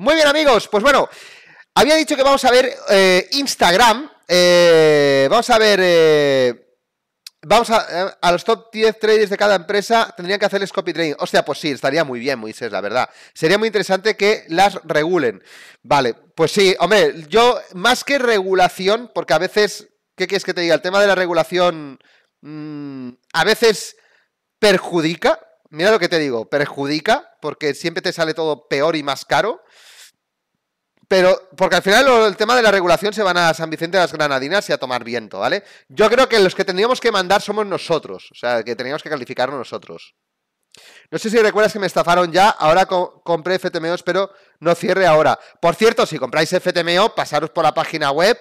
Muy bien, amigos, pues bueno, había dicho que vamos a ver eh, Instagram. Eh, vamos a ver. Eh, vamos a, a los top 10 traders de cada empresa tendrían que hacerles copy trading. O sea, pues sí, estaría muy bien, Moisés, la verdad. Sería muy interesante que las regulen. Vale, pues sí, hombre, yo, más que regulación, porque a veces. ¿Qué quieres que te diga? El tema de la regulación. Mm, a veces perjudica. Mira lo que te digo, perjudica, porque siempre te sale todo peor y más caro. Pero, porque al final el tema de la regulación se van a San Vicente de las Granadinas y a tomar viento, ¿vale? Yo creo que los que tendríamos que mandar somos nosotros, o sea, que teníamos que calificarnos nosotros. No sé si recuerdas que me estafaron ya, ahora compré FTMOs, pero no cierre ahora. Por cierto, si compráis FTMO, pasaros por la página web,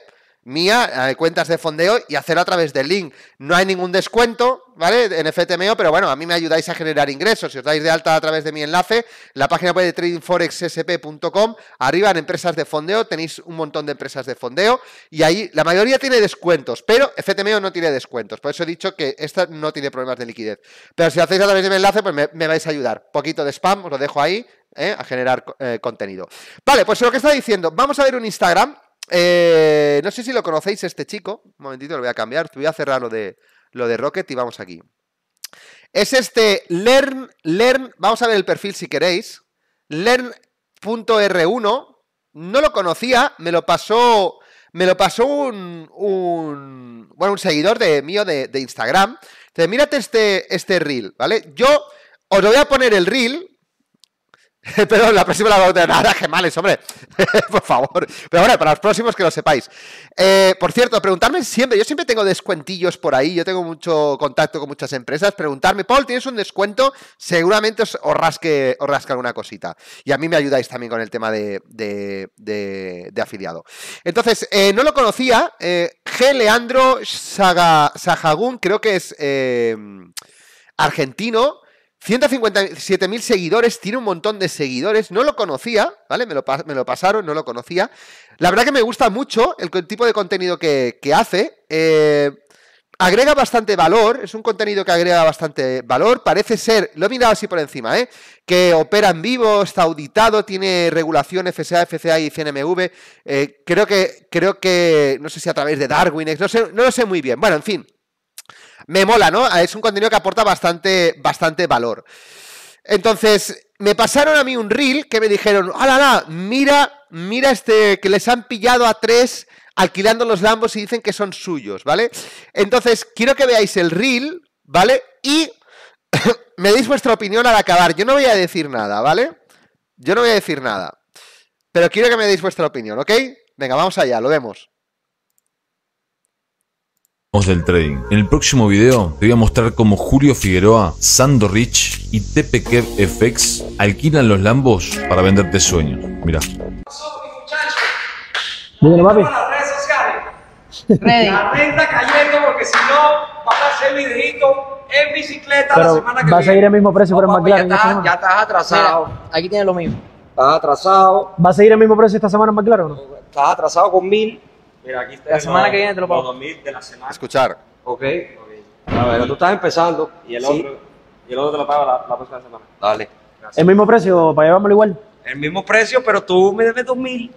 mía, cuentas de fondeo y hacerlo a través del link. No hay ningún descuento, ¿vale? En FTMO, pero bueno, a mí me ayudáis a generar ingresos. Si os dais de alta a través de mi enlace, la página puede de tradingforexsp.com, arriba en empresas de fondeo, tenéis un montón de empresas de fondeo y ahí la mayoría tiene descuentos, pero FTMO no tiene descuentos. Por eso he dicho que esta no tiene problemas de liquidez. Pero si lo hacéis a través de mi enlace, pues me, vais a ayudar. Poquito de spam, os lo dejo ahí, ¿eh? a generar eh, contenido. Vale, pues lo que está diciendo, vamos a ver un Instagram eh, no sé si lo conocéis este chico. Un momentito, lo voy a cambiar. Voy a cerrar lo de, lo de Rocket y vamos aquí. Es este Learn, Learn, vamos a ver el perfil si queréis. Learn.r1. No lo conocía, me lo pasó. Me lo pasó un. bueno, un seguidor de, mío de, Instagram. te mírate este, este reel, ¿vale? Yo os lo voy a poner el reel Pero la próxima la voy a tener. Nada, que males, hombre. por favor. Pero bueno, para los próximos que lo sepáis. Eh, por cierto, preguntarme siempre. Yo siempre tengo descuentillos por ahí. Yo tengo mucho contacto con muchas empresas. Preguntarme, Paul, ¿tienes un descuento? Seguramente os, os rasque, alguna cosita. Y a mí me ayudáis también con el tema de, de, de, afiliado. Entonces, eh, no lo conocía. Eh, G. Leandro Saga, creo que es eh, argentino. 157.000 seguidores, tiene un montón de seguidores, no lo conocía, ¿vale? Me lo, pasaron, no lo conocía. La verdad que me gusta mucho el, tipo de contenido que, hace. Eh, agrega bastante valor, es un contenido que agrega bastante valor, parece ser, lo he mirado así por encima, ¿eh? que opera en vivo, está auditado, tiene regulación FSA, FCA y CNMV, eh, creo que, creo que, no sé si a través de Darwin, no lo sé muy bien, bueno, en fin, me mola, ¿no? Ah, es un contenido que aporta bastante, bastante valor. Entonces, me pasaron a mí un reel que me dijeron, la, Mira, mira este, que les han pillado a tres alquilando los Lambos y dicen que son suyos, ¿vale? Entonces, quiero que veáis el reel, ¿vale? Y me deis vuestra opinión al acabar. Yo no voy a decir nada, ¿vale? Yo no voy a decir nada. Pero quiero que me deis vuestra opinión, ¿ok? Venga, vamos allá, lo vemos del trading. En el próximo video te voy a mostrar cómo Julio Figueroa, Sando Rich y TPK FX alquilan los Lambos para venderte sueños. Mira. Dímelo, papi. Las redes sociales. La renta cayendo porque si no vas a hacer mi en bicicleta la semana que viene. Va a seguir el mismo precio, no, el en McLaren. Ya estás, atrasado. aquí tienes lo mismo. Estás atrasado. ¿Va a seguir el mismo precio esta semana en McLaren o no? Estás atrasado con mil Mira, aquí está. La semana que viene te lo pago. 2000 de la semana. Escuchar. Ok. okay. A ver, tú estás empezando. Y el, otro, y el otro te lo pago la, próxima semana. Dale. Gracias. ¿El mismo precio? ¿Para llevármelo igual? El mismo precio, pero tú me debes 2000.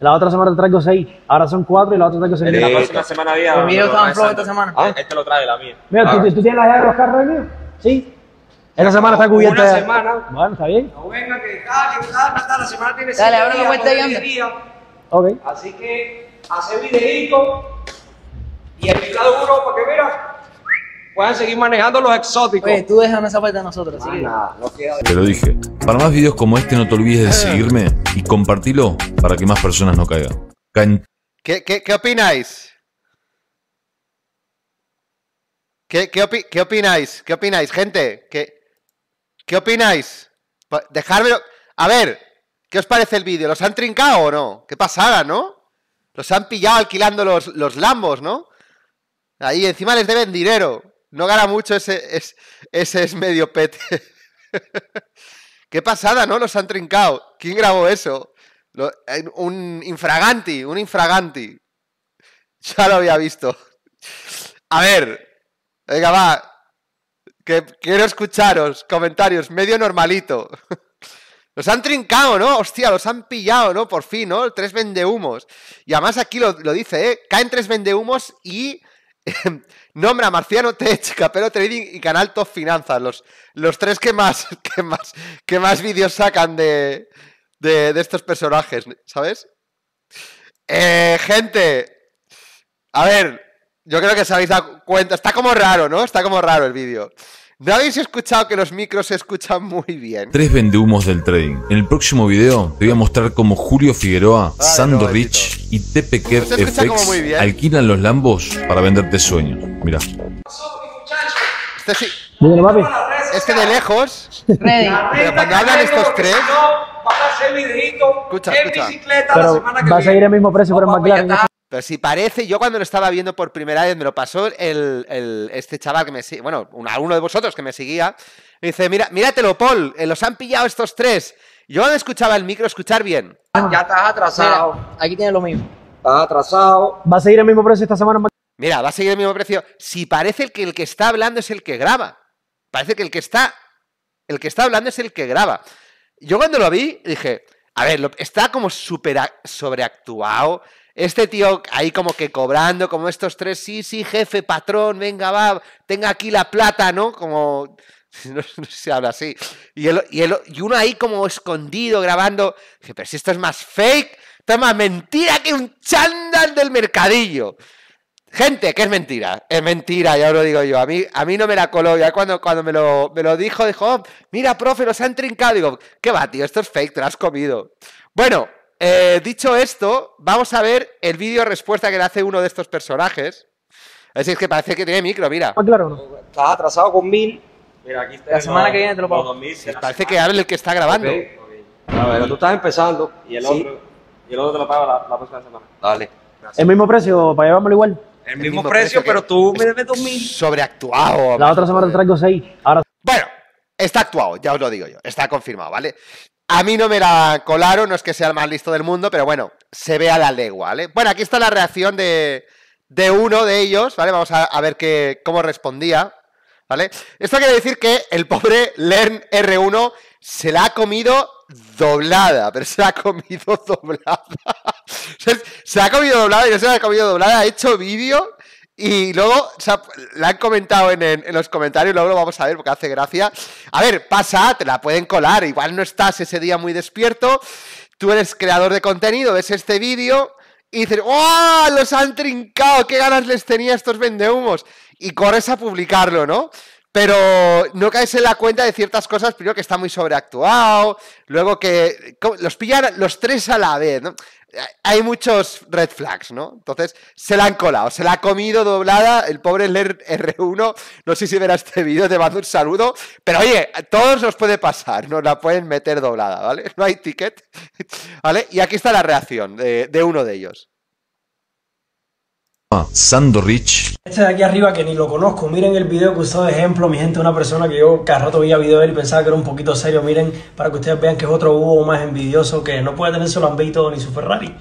La otra semana te traigo 6. Ahora son 4 y la otra traigo 6. Eh, la próxima pues, semana había. El mío estaba en flojo esta semana. Ah, este lo trae la mía. Mira, ah. ¿tú, tienes la llave de los carros mío? ¿eh? Sí. Esta semana está cubierta. Una semana. Bueno, está bien. No venga que está, ah, que ah, está. la semana tiene días. Dale, ahora me voy a Ok. Así que hacer videitos y explicar a uno para que mira, puedan seguir manejando los exóticos. Oye, tú dejan esa parte a nosotros. Nada, no Te lo dije. Para más vídeos como este no te olvides de seguirme y compartirlo para que más personas no caigan. ¿Qué, opináis? ¿Qué, opináis? ¿Qué opináis, gente? ¿Qué, qué opináis? Dejármelo. A ver, ¿qué os parece el vídeo? ¿Los han trincado o no? Qué pasada, ¿no? Los han pillado alquilando los, los Lambos, ¿no? Ahí encima les deben dinero. No gana mucho ese, ese, es medio pete. Qué pasada, ¿no? Los han trincado. ¿Quién grabó eso? Eh, un infraganti, un infraganti. Ya lo había visto. A ver. Venga, va. quiero escucharos. Comentarios. Medio normalito. Los han trincado, ¿no? Hostia, los han pillado, ¿no? Por fin, ¿no? Tres vendehumos. Y además aquí lo, lo dice, ¿eh? Caen tres vendehumos y em, nombra Marciano Tech, Capelo Trading y Canal Top Finanzas. Los, los tres que más, que más, más vídeos sacan de, de, de, estos personajes, ¿sabes? Eh, gente, a ver, yo creo que se habéis dado cuenta. Está como raro, ¿no? Está como raro el vídeo. ¿No habéis escuchado que los micros se escuchan muy bien? Tres vendehumos del trading. En el próximo video te voy a mostrar cómo Julio Figueroa, Sandor Sando Rich y Tepeker FX alquilan los Lambos para venderte sueños. Mira. Este sí. que este de lejos. Pero cuando hablan estos tres. escucha, escucha. Pero vas a ir al mismo precio por el McLaren si parece, yo cuando lo estaba viendo por primera vez, me lo pasó este chaval que me sigue, bueno, uno de vosotros que me seguía, me dice, mira, míratelo, Paul, eh, los han pillado estos tres. Yo no escuchaba el micro, escuchar bien. Ya estás atrasado. aquí tiene lo mismo. Estás atrasado. ¿Va a seguir el mismo precio esta semana? Mira, va a seguir el mismo precio. Si parece que el que está hablando es el que graba. Parece que el que está. El que está hablando es el que graba. Yo cuando lo vi, dije, a ver, está como súper sobreactuado este tío ahí como que cobrando, como estos tres, sí, sí, jefe, patrón, venga, va, tenga aquí la plata, ¿no? Como... No, se habla así. Y, y, uno ahí como escondido, grabando. Dije, pero si esto es más fake, esto es más mentira que un chándal del mercadillo. Gente, que es mentira, es mentira, ya os lo digo yo. A mí, a mí no me la coló. Ya cuando, cuando me, lo, me lo dijo, dijo, oh, mira, profe, nos han trincado. Digo, ¿qué va, tío? Esto es fake, te lo has comido. Bueno, eh, dicho esto, vamos a ver el vídeo respuesta que le hace uno de estos personajes. Así es que parece que tiene micro, mira. Ah, está atrasado con mil. Mira, aquí está. La semana que viene te lo pago. parece que habla el que está grabando. tú estás empezando. Y el, otro, te lo paga la, próxima semana. Dale. ¿El mismo precio? ¿Para llevármelo igual? El, mismo, precio, pero tú me debes dos mil. Sobreactuado. La otra semana te traigo seis. Ahora... Bueno, está actuado, ya os lo digo yo. Está confirmado, ¿vale? A mí no me la colaron, no es que sea el más listo del mundo, pero bueno, se ve a la legua, ¿vale? Bueno, aquí está la reacción de, uno de ellos, ¿vale? Vamos a, ver cómo respondía, ¿vale? Esto quiere decir que el pobre Lern R1 se la ha comido doblada, pero se la ha comido doblada. se la ha comido doblada y no se la ha comido doblada, ha hecho vídeo y luego la han comentado en, los comentarios, luego lo vamos a ver porque hace gracia. A ver, pasa, te la pueden colar, igual no estás ese día muy despierto, tú eres creador de contenido, ves este vídeo y dices, ¡oh! Los han trincado, qué ganas les tenía estos vendehumos. Y corres a publicarlo, ¿no? pero no caes en la cuenta de ciertas cosas, primero que está muy sobreactuado, luego que los pillan los tres a la vez, ¿no? hay muchos red flags, ¿no? Entonces, se la han colado, se la ha comido doblada el pobre Ler 1 No sé si verás este vídeo, te mando un saludo. Pero oye, a todos nos puede pasar, nos la pueden meter doblada, ¿vale? No hay ticket, ¿vale? Y aquí está la reacción de uno de ellos. Ah, Sandorich. Este de aquí arriba que ni lo conozco. Miren el video que usó de ejemplo, mi gente, una persona que yo cada rato veía video de él pensaba que era un poquito serio. Miren, para que ustedes vean que es otro Hugo más envidioso que no puede tener su Lambeito ni su Ferrari.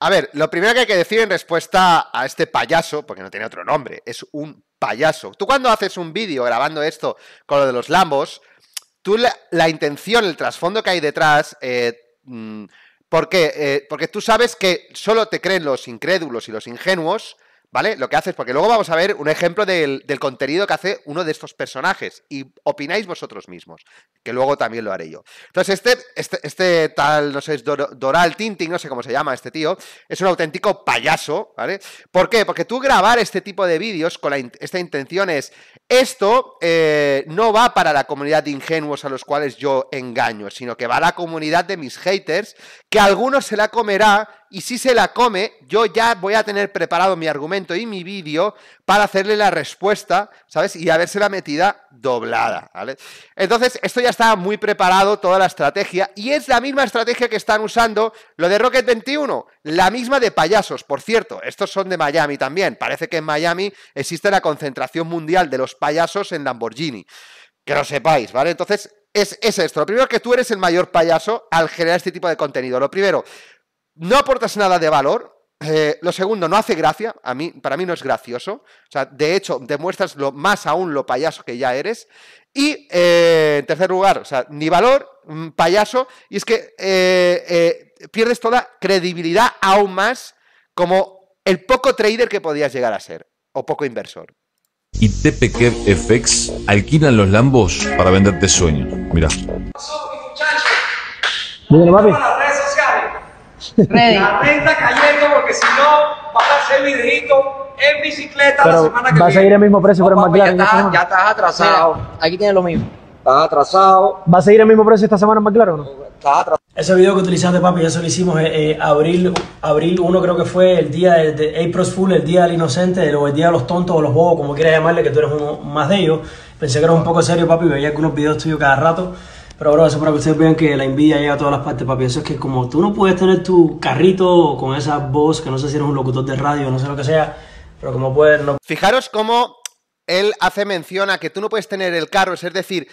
A ver, lo primero que hay que decir en respuesta a este payaso, porque no tiene otro nombre, es un payaso. Tú cuando haces un vídeo grabando esto con lo de los Lambos, tú la, intención, el trasfondo que hay detrás, eh, mm, qué? Eh, porque tú sabes que solo te creen los incrédulos y los ingenuos ¿Vale? Lo que haces, porque luego vamos a ver un ejemplo del, contenido que hace uno de estos personajes y opináis vosotros mismos, que luego también lo haré yo. Entonces, este, este, este tal, no sé, es Doral Tinting, no sé cómo se llama este tío, es un auténtico payaso, ¿vale? ¿Por qué? Porque tú grabar este tipo de vídeos con esta intención es, esto eh, no va para la comunidad de ingenuos a los cuales yo engaño, sino que va a la comunidad de mis haters, que a algunos se la comerá y si se la come, yo ya voy a tener preparado mi argumento y mi vídeo para hacerle la respuesta, ¿sabes? Y la metida doblada, ¿vale? Entonces, esto ya está muy preparado, toda la estrategia, y es la misma estrategia que están usando lo de Rocket 21, la misma de payasos, por cierto, estos son de Miami también, parece que en Miami existe la concentración mundial de los payasos en Lamborghini. Que lo sepáis, ¿vale? Entonces, es, esto. Lo primero que tú eres el mayor payaso al generar este tipo de contenido. Lo primero, no aportas nada de valor. Eh, lo segundo, no hace gracia. A mí, para mí no es gracioso. O sea, de hecho, demuestras lo, más aún lo payaso que ya eres. Y eh, en tercer lugar, o sea, ni valor, mm, payaso. Y es que eh, pierdes toda credibilidad aún más como el poco trader que podías llegar a ser o poco inversor. Y TPK alquilan los Lambos para venderte sueños. Mira. La renta cayendo porque si no vas a hacer vidrito en bicicleta la semana que va viene. Va a seguir el mismo precio, por más Ya estás, ya estás atrasado. aquí tienes lo mismo. Estás atrasado. ¿Va a seguir el mismo precio esta semana en McLaren o no? Estás atrasado. Ese video que utilizaste, papi, se lo hicimos eh, eh abril, abril 1 creo que fue el día de, de April's Fool, el día del inocente, o el día de los tontos o los bobos, como quieras llamarle, que tú eres uno más de ellos. Pensé que eras un poco serio, papi, veía unos videos tuyos cada rato. Pero bro, eso para que ustedes vean que la envidia llega a todas las partes, papi. Eso es que como tú no puedes tener tu carrito con esa voz, que no sé si eres un locutor de radio, no sé lo que sea, pero como puedes... No... Fijaros cómo él hace mención a que tú no puedes tener el carro, es decir,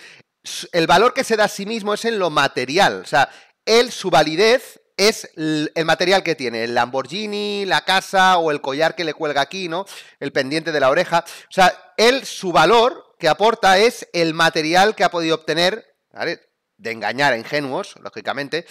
el valor que se da a sí mismo es en lo material. O sea, él, su validez es el material que tiene, el Lamborghini, la casa o el collar que le cuelga aquí, ¿no? El pendiente de la oreja. O sea, él, su valor que aporta es el material que ha podido obtener, ¿vale? de engañar a ingenuos, lógicamente,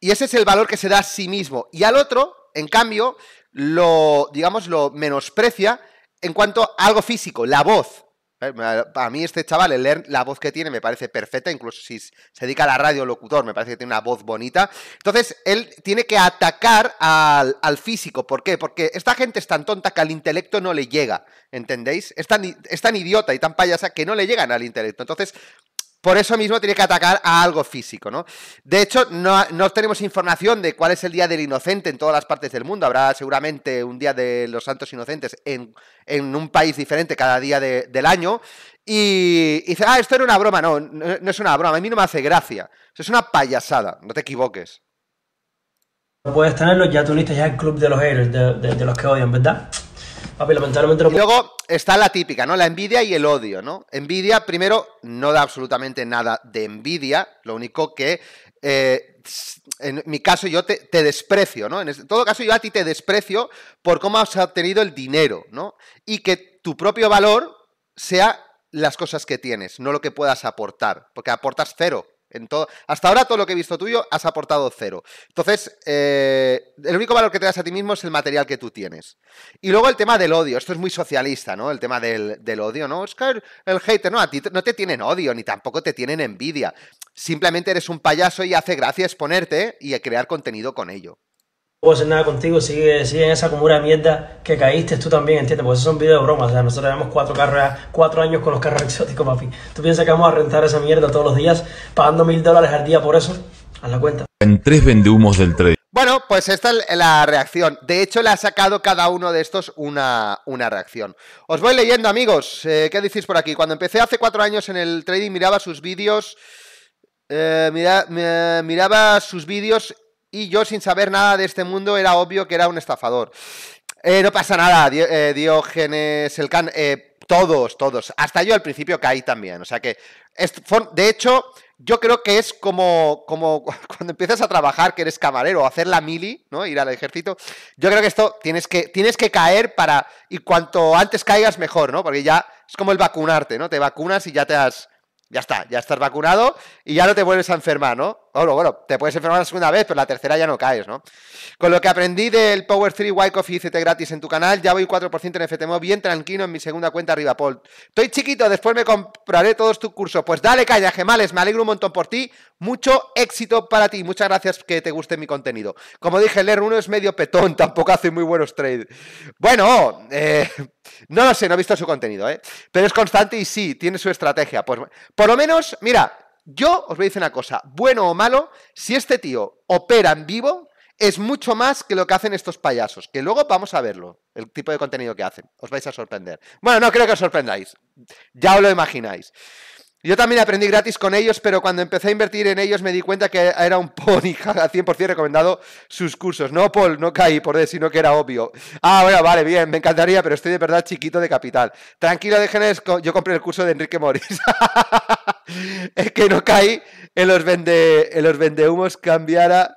y ese es el valor que se da a sí mismo. Y al otro, en cambio, lo, digamos, lo menosprecia en cuanto a algo físico, la voz. Eh, a mí este chaval, el la voz que tiene me parece perfecta, incluso si se dedica a la radio locutor, me parece que tiene una voz bonita. Entonces, él tiene que atacar al, al, físico. ¿Por qué? Porque esta gente es tan tonta que al intelecto no le llega, ¿entendéis? Es tan, es tan idiota y tan payasa que no le llegan al intelecto. Entonces, por eso mismo tiene que atacar a algo físico, ¿no? De hecho, no, tenemos información de cuál es el Día del Inocente en todas las partes del mundo. Habrá seguramente un Día de los Santos Inocentes en, un país diferente cada día del año. Y, dice, ah, esto era una broma. No, no, es una broma, a mí no me hace gracia. es una payasada, no te equivoques. no Puedes tenerlo, ya tú listo, ya el club de los héroes, de, los que odian, ¿verdad? luego está la típica, ¿no? La envidia y el odio, ¿no? Envidia, primero, no da absolutamente nada de envidia, lo único que eh, en mi caso yo te, te, desprecio, ¿no? En todo caso yo a ti te desprecio por cómo has obtenido el dinero, ¿no? Y que tu propio valor sea las cosas que tienes, no lo que puedas aportar, porque aportas cero hasta ahora todo lo que he visto tuyo has aportado cero. Entonces, eh, el único valor que te das a ti mismo es el material que tú tienes. Y luego el tema del odio. Esto es muy socialista, ¿no? El tema del, odio, ¿no? Oscar, el, el hater, no, a ti no te tienen odio, ni tampoco te tienen envidia. Simplemente eres un payaso y hace gracia exponerte y crear contenido con ello puedo hacer nada contigo, sigue, sigue en esa comura de mierda que caíste tú también, ¿entiendes? pues esos son vídeos de broma, o sea, nosotros tenemos cuatro carros, cuatro años con los carros exóticos, papi. ¿Tú piensas que vamos a rentar esa mierda todos los días, pagando mil dólares al día por eso? Haz la cuenta. En tres humos del trade. Bueno, pues esta es la reacción. De hecho, le ha sacado cada uno de estos una, una reacción. Os voy leyendo, amigos. Eh, ¿Qué decís por aquí? Cuando empecé hace cuatro años en el trading, miraba sus vídeos... Eh, mira, miraba sus vídeos y yo sin saber nada de este mundo era obvio que era un estafador. Eh, no pasa nada, eh, Diógenes el eh, todos, todos, hasta yo al principio caí también, o sea que, de hecho, yo creo que es como, como cuando empiezas a trabajar, que eres camarero, hacer la mili, ¿no? Ir al ejército. Yo creo que esto tienes que, tienes que caer para. Y cuanto antes caigas, mejor, ¿no? Porque ya es como el vacunarte, ¿no? Te vacunas y ya te has. Ya está, ya estás vacunado y ya no te vuelves a enfermar, ¿no? Bueno, bueno, te puedes enfermar la segunda vez, pero la tercera ya no caes, ¿no? Con lo que aprendí del Power 3 White y CT gratis en tu canal, ya voy 4% en FTMO, bien tranquilo en mi segunda cuenta arriba, Paul. Estoy chiquito, después me compraré todos tus cursos. Pues dale calla, Gemales, me alegro un montón por ti. Mucho éxito para ti. Muchas gracias que te guste mi contenido. Como dije, leer uno es medio petón, tampoco hace muy buenos trades. Bueno, eh, no lo sé, no he visto su contenido, ¿eh? Pero es constante y sí, tiene su estrategia. Pues, por lo menos, mira, yo os voy a decir una cosa, bueno o malo, si este tío opera en vivo, es mucho más que lo que hacen estos payasos, que luego vamos a verlo, el tipo de contenido que hacen. Os vais a sorprender. Bueno, no creo que os sorprendáis, ya os lo imagináis. Yo también aprendí gratis con ellos, pero cuando empecé a invertir en ellos me di cuenta que era un pony, 100% recomendado sus cursos. No, Paul, no caí por decir, sino que era obvio. Ah, bueno, vale, bien, me encantaría, pero estoy de verdad chiquito de capital. Tranquilo, déjenme... yo compré el curso de Enrique morris es que no caí en los, vende, en los vendehumos cambiara...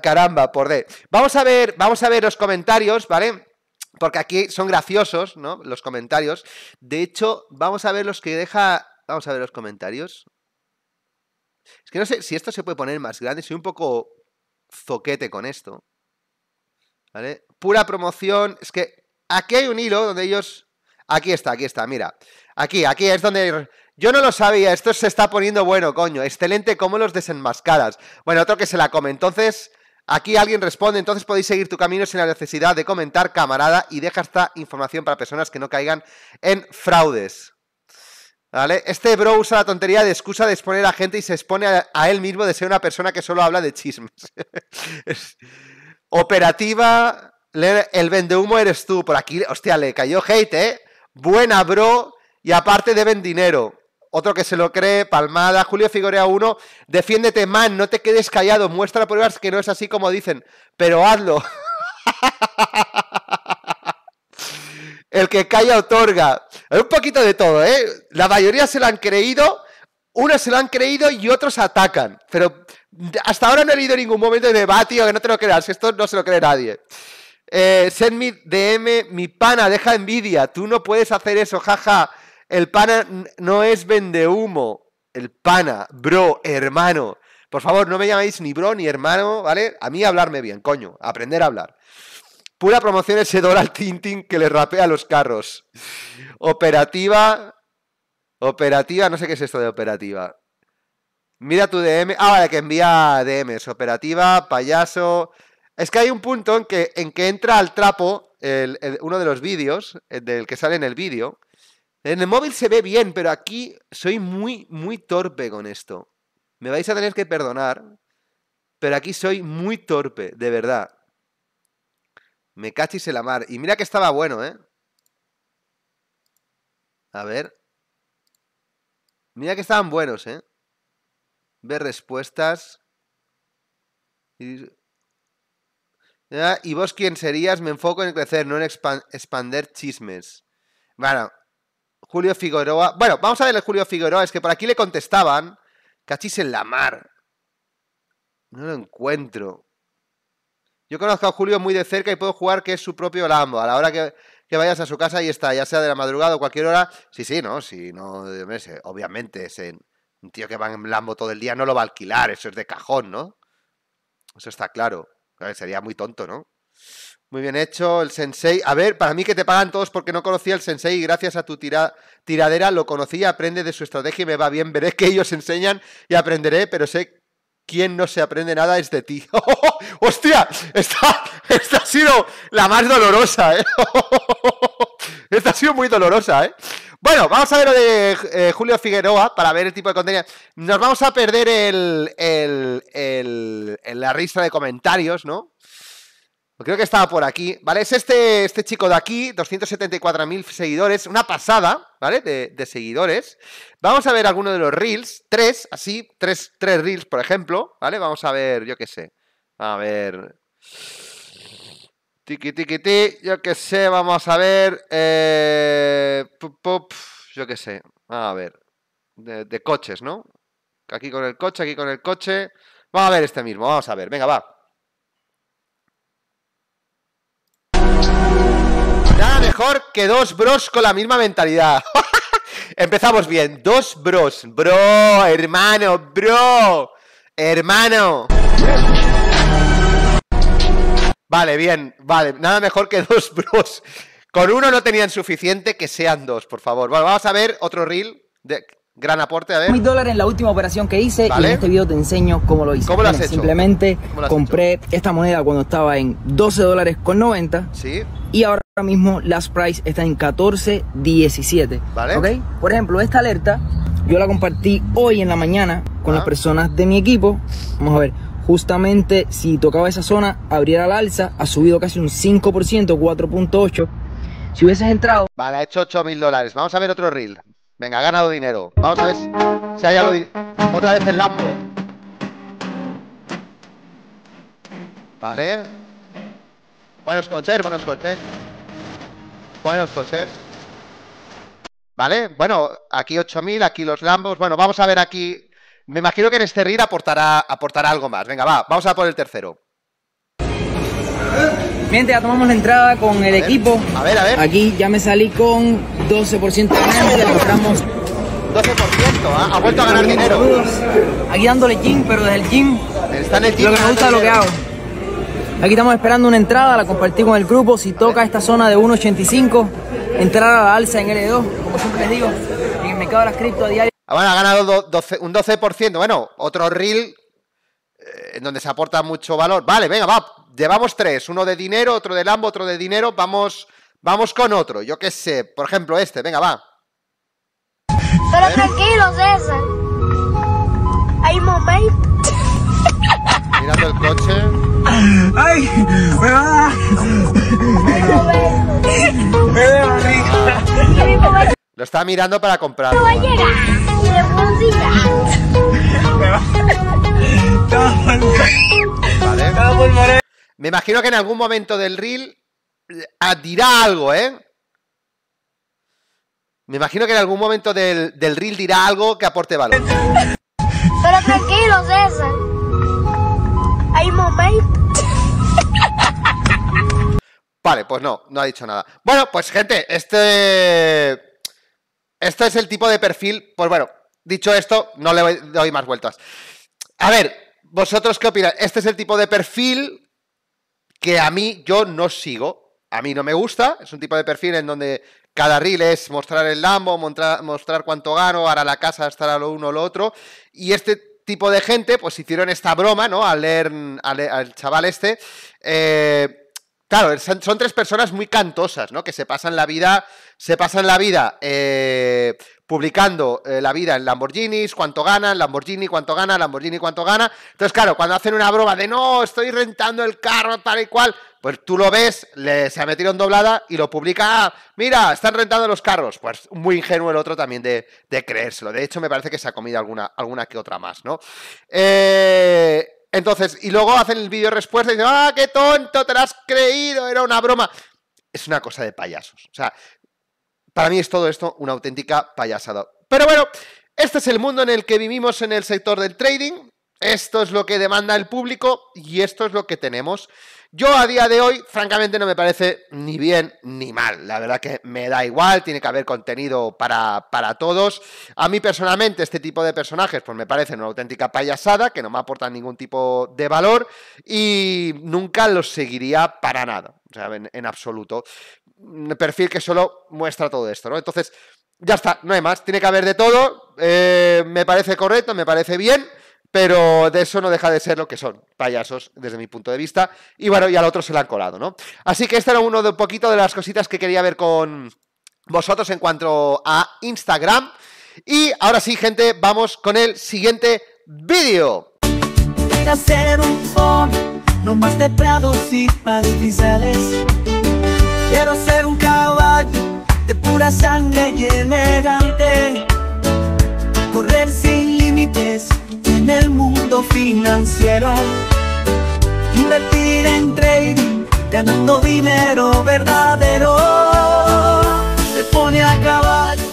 Caramba, por de. Vamos a ver, vamos a ver los comentarios, ¿vale? Porque aquí son graciosos, ¿no? Los comentarios. De hecho, vamos a ver los que deja Vamos a ver los comentarios. Es que no sé si esto se puede poner más grande. Soy un poco zoquete con esto. ¿Vale? Pura promoción. Es que aquí hay un hilo donde ellos... Aquí está, aquí está, mira. Aquí, aquí es donde... Yo no lo sabía, esto se está poniendo bueno, coño. Excelente como los desenmascaras. Bueno, otro que se la come. Entonces, Aquí alguien responde, entonces podéis seguir tu camino sin la necesidad de comentar, camarada, y deja esta información para personas que no caigan en fraudes. Este bro usa la tontería de excusa de exponer a gente y se expone a, él mismo de ser una persona que solo habla de chismes. Operativa, el humo eres tú. Por aquí, hostia, le cayó hate, ¿eh? Buena, bro. Y aparte deben dinero. Otro que se lo cree, palmada. Julio Figorea 1, defiéndete, man, no te quedes callado. Muestra pruebas que no es así como dicen, pero hazlo. El que calla otorga. Hay un poquito de todo, ¿eh? La mayoría se lo han creído, unos se lo han creído y otros atacan. Pero hasta ahora no he habido ningún momento de debate, que no te lo creas, esto no se lo cree nadie. Eh, send DM, mi pana, deja envidia. Tú no puedes hacer eso, jaja. El pana no es vendehumo. El pana, bro, hermano. Por favor, no me llaméis ni bro ni hermano, ¿vale? A mí hablarme bien, coño. Aprender a hablar. Pura promoción ese Doral Tintin que le rapea los carros. Operativa. Operativa, no sé qué es esto de operativa. Mira tu DM. Ah, vale, que envía DMs. Operativa, payaso. Es que hay un punto en que, en que entra al trapo uno de los vídeos, eh, del que sale en el vídeo. En el móvil se ve bien, pero aquí soy muy, muy torpe con esto. Me vais a tener que perdonar, pero aquí soy muy torpe, de verdad. Me cachis en la mar. Y mira que estaba bueno, ¿eh? A ver. Mira que estaban buenos, ¿eh? Ver respuestas. Y... Ah, vos quién serías? Me enfoco en crecer, no en expander chismes. Bueno, Julio Figueroa. Bueno, vamos a ver el Julio Figueroa. Es que por aquí le contestaban. Cachis en la mar. No lo encuentro. Yo conozco a Julio muy de cerca y puedo jugar que es su propio Lambo. A la hora que, vayas a su casa y está, ya sea de la madrugada o cualquier hora. Sí, sí, no, sí, no, obviamente, ese, un tío que va en Lambo todo el día no lo va a alquilar, eso es de cajón, ¿no? Eso está claro. sería muy tonto, ¿no? Muy bien hecho, el sensei. A ver, para mí que te pagan todos porque no conocía el sensei y gracias a tu tiradera lo conocí, aprende de su estrategia y me va bien. Veré que ellos enseñan y aprenderé, pero sé quien no se aprende nada es de ti. ¡Oh, oh, oh! ¡Hostia! Esta, esta, ha sido la más dolorosa, ¿eh? Esta ha sido muy dolorosa, ¿eh? Bueno, vamos a ver lo de eh, Julio Figueroa para ver el tipo de contenido. Nos vamos a perder el, el, el, la ristra de comentarios, ¿no? Creo que estaba por aquí, ¿vale? Es este, este chico de aquí, 274.000 seguidores, una pasada, ¿vale? De, seguidores. Vamos a ver alguno de los reels, tres, así, tres, reels, por ejemplo, ¿vale? Vamos a ver, yo qué sé. A ver. Tiki, tiki, ti, yo qué sé, vamos a ver. Eh, yo qué sé, a ver. de coches, ¿no? Aquí con el coche, aquí con el coche. Vamos a ver este mismo, vamos a ver, venga, va. que dos bros con la misma mentalidad. Empezamos bien. Dos bros. Bro, hermano, bro. Hermano. Vale, bien, vale. Nada mejor que dos bros. Con uno no tenían suficiente, que sean dos, por favor. Bueno, vamos a ver otro reel. De... Gran aporte, a ver. Mil dólar en la última operación que hice y en este vídeo te enseño cómo lo hice. ¿Cómo lo has hecho? Simplemente compré esta moneda cuando estaba en 12 dólares con 90. Sí. Y ahora... Ahora mismo Last Price está en 14.17. ¿Vale? Por ejemplo, esta alerta yo la compartí hoy en la mañana con las ah. personas de mi equipo. Vamos a ver, justamente si tocaba esa zona, abriera la alza, ha subido casi un 5%, 4.8. Si hubieses entrado... Vale, ha hecho 8 mil dólares. Vamos a ver otro reel. Venga, ha ganado dinero. Vamos a ver si hay algo... Otra vez el Lambo. Vale. Buenos coches, buenos coches. Bueno, Vale, bueno, aquí 8000, aquí los Lambos. Bueno, vamos a ver aquí. Me imagino que en este read aportará, aportará algo más. Venga, va, vamos a por el tercero. Mientras ya tomamos la entrada con el equipo. a ver, a ver. Aquí ya me salí con 12% de 12%, ¿ah? ha vuelto a ganar dinero. Aquí dándole gym, pero desde el gym. Está en el gym. Lo que me gusta lo que hago. Aquí estamos esperando una entrada, la compartí con el grupo. Si toca esta zona de 1.85, entrar a la alza en L2, como siempre les digo, en el mercado de las cripto a diario. Ah, bueno, ha ganado un 12%. Bueno, otro reel eh, en donde se aporta mucho valor. Vale, venga, va. Llevamos tres. Uno de dinero, otro de Lambo, otro de dinero. Vamos, vamos con otro. Yo qué sé. Por ejemplo, este. Venga, va. Pero tranquilos, ese Hay momentos Me va Me Lo está mirando para comprar. Me imagino que en algún momento del reel ah, dirá algo, ¿eh? Me imagino que en algún momento del, del reel dirá algo que aporte valor. Pero tranquilos, César. Hay momentos Vale, pues no, no ha dicho nada. Bueno, pues gente, este... Este es el tipo de perfil, pues bueno, dicho esto, no le doy más vueltas. A ver, ¿vosotros qué opináis? Este es el tipo de perfil que a mí yo no sigo. A mí no me gusta. Es un tipo de perfil en donde cada reel es mostrar el Lambo, mostrar, mostrar cuánto gano, ahora la casa estará lo uno o lo otro. Y este tipo de gente, pues hicieron esta broma, ¿no? Al leer al, al chaval este. Eh, Claro, son tres personas muy cantosas, ¿no? Que se pasan la vida, se pasan la vida eh, publicando eh, la vida en Lamborghinis, cuánto ganan, Lamborghini, cuánto gana, Lamborghini, cuánto gana. Entonces, claro, cuando hacen una broma de no, estoy rentando el carro tal y cual, pues tú lo ves, le, se ha metido en doblada y lo publica, ah, mira, están rentando los carros. Pues muy ingenuo el otro también de, creérselo. De hecho, me parece que se ha comido alguna, alguna que otra más, ¿no? Eh entonces, y luego hacen el vídeo respuesta y dicen, ah, qué tonto, te lo has creído, era una broma. Es una cosa de payasos. O sea, para mí es todo esto una auténtica payasada. Pero bueno, este es el mundo en el que vivimos en el sector del trading. Esto es lo que demanda el público y esto es lo que tenemos. Yo a día de hoy, francamente, no me parece ni bien ni mal. La verdad que me da igual, tiene que haber contenido para, para todos. A mí personalmente, este tipo de personajes, pues me parecen una auténtica payasada, que no me aportan ningún tipo de valor y nunca los seguiría para nada. O sea, en, absoluto. Un mm, perfil que solo muestra todo esto, ¿no? Entonces, ya está, no hay más. Tiene que haber de todo. Eh, me parece correcto, me parece bien pero de eso no deja de ser lo que son, payasos desde mi punto de vista. Y bueno, y al otro se le han colado, ¿no? Así que este era uno de un poquito de las cositas que quería ver con vosotros en cuanto a Instagram. Y ahora sí, gente, vamos con el siguiente vídeo. ser un no más de y Quiero ser un caballo de pura sangre y elegante. Correr sin límites en el mundo financiero. Invertir en trading, ganando dinero verdadero, Se pone a caballo